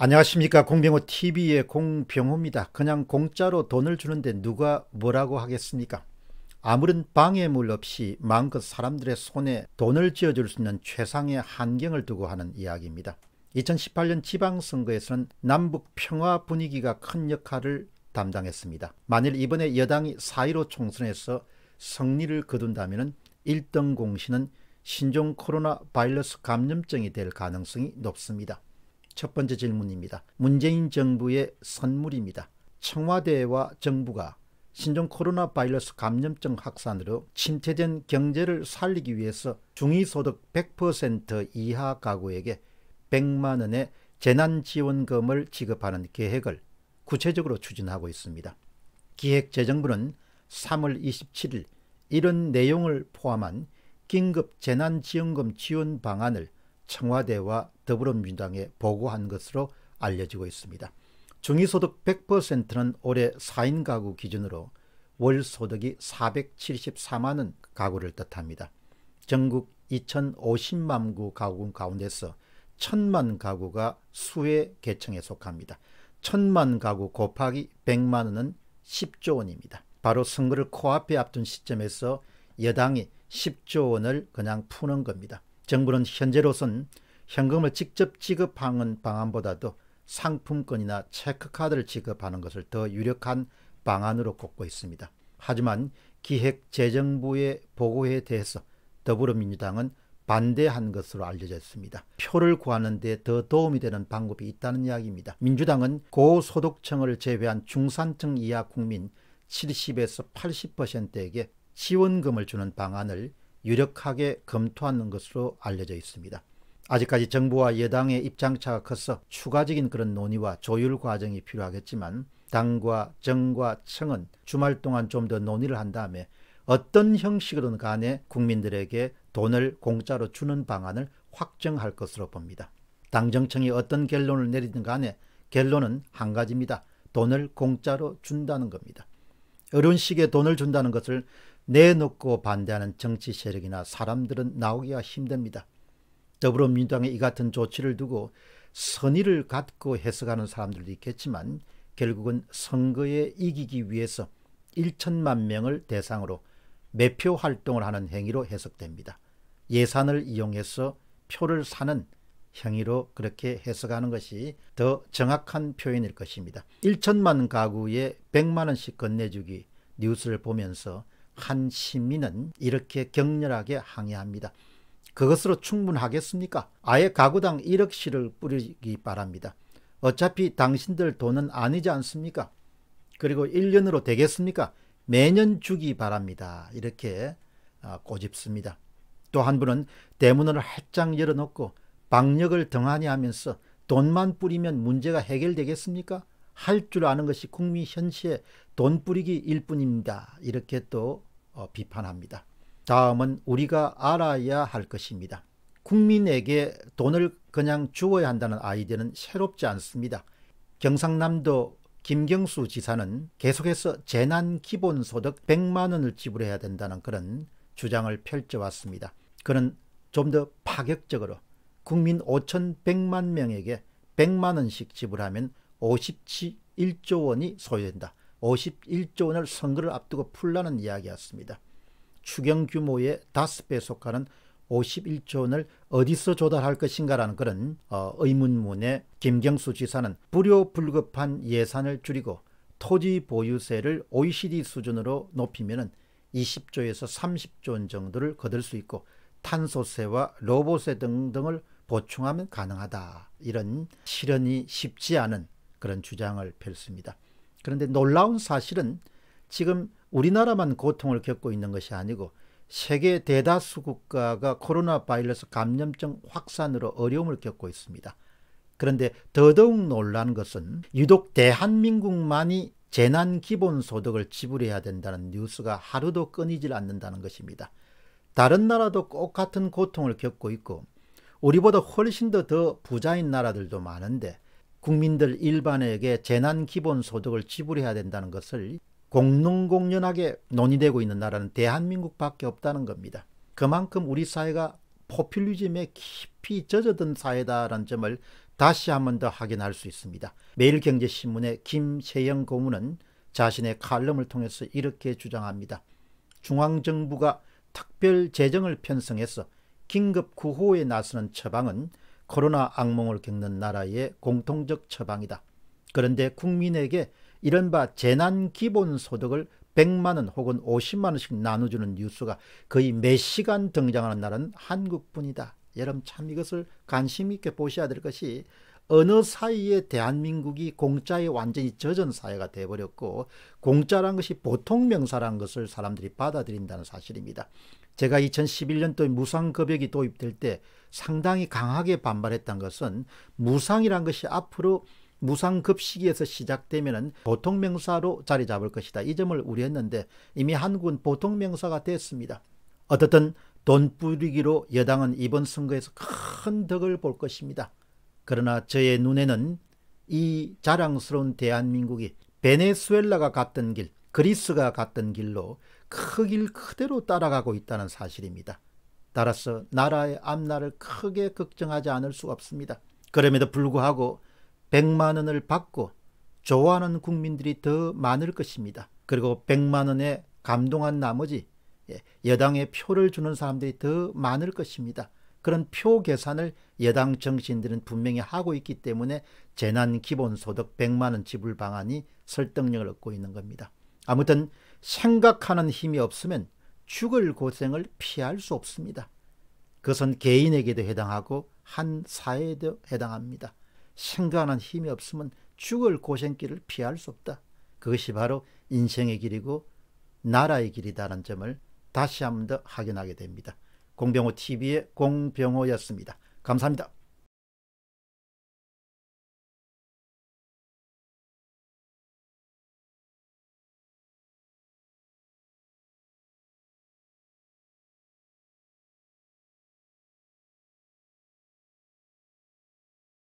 안녕하십니까 공병호 TV의 공병호입니다. 그냥 공짜로 돈을 주는데 누가 뭐라고 하겠습니까? 아무런 방해물 없이 마음껏 사람들의 손에 돈을 쥐어줄 수 있는 최상의 환경을 두고 하는 이야기입니다. 2018년 지방선거에서는 남북 평화 분위기가 큰 역할을 담당했습니다. 만일 이번에 여당이 4.15 총선에서 승리를 거둔다면 1등 공신은 신종 코로나 바이러스 감염증이 될 가능성이 높습니다. 첫 번째 질문입니다. 문재인 정부의 선물입니다. 청와대와 정부가 신종 코로나 바이러스 감염증 확산으로 침체된 경제를 살리기 위해서 중위소득 100% 이하 가구에게 100만 원의 재난지원금을 지급하는 계획을 구체적으로 추진하고 있습니다. 기획재정부는 3월 27일 이런 내용을 포함한 긴급 재난지원금 지원 방안을 청와대와 더불어민주당에 보고한 것으로 알려지고 있습니다. 중위소득 100%는 올해 4인 가구 기준으로 월 소득이 474만 원 가구를 뜻합니다. 전국 2,050만 구 가구 가운데서 1,000만 가구가 수혜 계층에 속합니다. 1,000만 가구 곱하기 100만 원은 10조 원입니다. 바로 선거를 코앞에 앞둔 시점에서 여당이 10조 원을 그냥 푸는 겁니다. 정부는 현재로선 현금을 직접 지급하는 방안보다도 상품권이나 체크카드를 지급하는 것을 더 유력한 방안으로 꼽고 있습니다. 하지만 기획재정부의 보고에 대해서 더불어민주당은 반대한 것으로 알려졌습니다. 표를 구하는 데 더 도움이 되는 방법이 있다는 이야기입니다. 민주당은 고소득층을 제외한 중산층 이하 국민 70에서 80%에게 지원금을 주는 방안을 유력하게 검토하는 것으로 알려져 있습니다. 아직까지 정부와 여당의 입장차가 커서 추가적인 그런 논의와 조율 과정이 필요하겠지만 당과 정과 청은 주말 동안 좀 더 논의를 한 다음에 어떤 형식으로 간에 국민들에게 돈을 공짜로 주는 방안을 확정할 것으로 봅니다. 당정청이 어떤 결론을 내리든 간에 결론은 한 가지입니다. 돈을 공짜로 준다는 겁니다. 어른 식에 돈을 준다는 것을 내놓고 반대하는 정치 세력이나 사람들은 나오기가 힘듭니다. 더불어민주당의 이 같은 조치를 두고 선의를 갖고 해석하는 사람들도 있겠지만 결국은 선거에 이기기 위해서 1천만 명을 대상으로 매표 활동을 하는 행위로 해석됩니다. 예산을 이용해서 표를 사는 행위로 그렇게 해석하는 것이 더 정확한 표현일 것입니다. 1천만 가구에 100만 원씩 건네주기 뉴스를 보면서 한 시민은 이렇게 격렬하게 항의합니다. 그것으로 충분하겠습니까? 아예 가구당 1억씩을 뿌리기 바랍니다. 어차피 당신들 돈은 아니지 않습니까? 그리고 1년으로 되겠습니까? 매년 주기 바랍니다. 이렇게 아, 꼬집습니다. 또 한 분은 대문을 활짝 열어놓고 방역을 등한히 하면서 돈만 뿌리면 문제가 해결되겠습니까? 할 줄 아는 것이 국민 현실에 돈 뿌리기 일뿐입니다. 이렇게 또 어, 비판합니다. 다음은 우리가 알아야 할 것입니다. 국민에게 돈을 그냥 주어야 한다는 아이디어는 새롭지 않습니다. 경상남도 김경수 지사는 계속해서 재난기본소득 100만 원을 지불해야 된다는 그런 주장을 펼쳐왔습니다. 그는 좀 더 파격적으로 국민 5,100만 명에게 100만 원씩 지불하면 57조 원이 소요된다. 51조 원을 선거를 앞두고 풀라는 이야기였습니다. 추경 규모의 5배 속하는 51조 원을 어디서 조달할 것인가라는 그런 어, 의문문에 김경수 지사는 불효불급한 예산을 줄이고 토지 보유세를 OECD 수준으로 높이면 20조에서 30조 원 정도를 거둘 수 있고 탄소세와 로보세 등등을 보충하면 가능하다. 이런 실현이 쉽지 않은 그런 주장을 펼습니다. 그런데 놀라운 사실은 지금 우리나라만 고통을 겪고 있는 것이 아니고 세계 대다수 국가가 코로나 바이러스 감염증 확산으로 어려움을 겪고 있습니다. 그런데 더더욱 놀란 것은 유독 대한민국만이 재난기본소득을 지불해야 된다는 뉴스가 하루도 끊이질 않는다는 것입니다. 다른 나라도 꼭 같은 고통을 겪고 있고 우리보다 훨씬 더, 더 부자인 나라들도 많은데 국민들 일반에게 재난기본소득을 지불해야 된다는 것을 공론공연하게 논의되고 있는 나라는 대한민국밖에 없다는 겁니다. 그만큼 우리 사회가 포퓰리즘에 깊이 젖어든 사회다라는 점을 다시 한 번 더 확인할 수 있습니다. 매일경제신문의 김세영 고문은 자신의 칼럼을 통해서 이렇게 주장합니다. 중앙정부가 특별 재정을 편성해서 긴급 구호에 나서는 처방은 코로나 악몽을 겪는 나라의 공통적 처방이다. 그런데 국민에게 이른바 재난기본소득을 100만원 혹은 50만원씩 나눠주는 뉴스가 거의 몇 시간 등장하는 나라는 한국뿐이다. 여러분 참 이것을 관심 있게 보셔야 될 것이 어느 사이에 대한민국이 공짜에 완전히 젖은 사회가 되어버렸고 공짜란 것이 보통 명사란 것을 사람들이 받아들인다는 사실입니다. 제가 2011년도에 무상급여기 도입될 때 상당히 강하게 반발했던 것은 무상이란 것이 앞으로 무상급식에서 시작되면 보통명사로 자리 잡을 것이다. 이 점을 우려했는데 이미 한국은 보통명사가 됐습니다. 어떻든 돈 뿌리기로 여당은 이번 선거에서 큰 덕을 볼 것입니다. 그러나 저의 눈에는 이 자랑스러운 대한민국이 베네수엘라가 갔던 길, 그리스가 갔던 길로 크길 그대로 따라가고 있다는 사실입니다. 따라서 나라의 앞날을 크게 걱정하지 않을 수 없습니다. 그럼에도 불구하고 100만 원을 받고 좋아하는 국민들이 더 많을 것입니다. 그리고 100만 원에 감동한 나머지 예, 여당에 표를 주는 사람들이 더 많을 것입니다. 그런 표 계산을 여당 정치들은 분명히 하고 있기 때문에 재난기본소득 100만원 지불 방안이 설득력을 얻고 있는 겁니다. 아무튼 생각하는 힘이 없으면 죽을 고생을 피할 수 없습니다. 그것은 개인에게도 해당하고 한 사회에도 해당합니다. 생각하는 힘이 없으면 죽을 고생길을 피할 수 없다. 그것이 바로 인생의 길이고 나라의 길이다라는 점을 다시 한 번 더 확인하게 됩니다. 공병호 TV의 공병호였습니다. 감사합니다.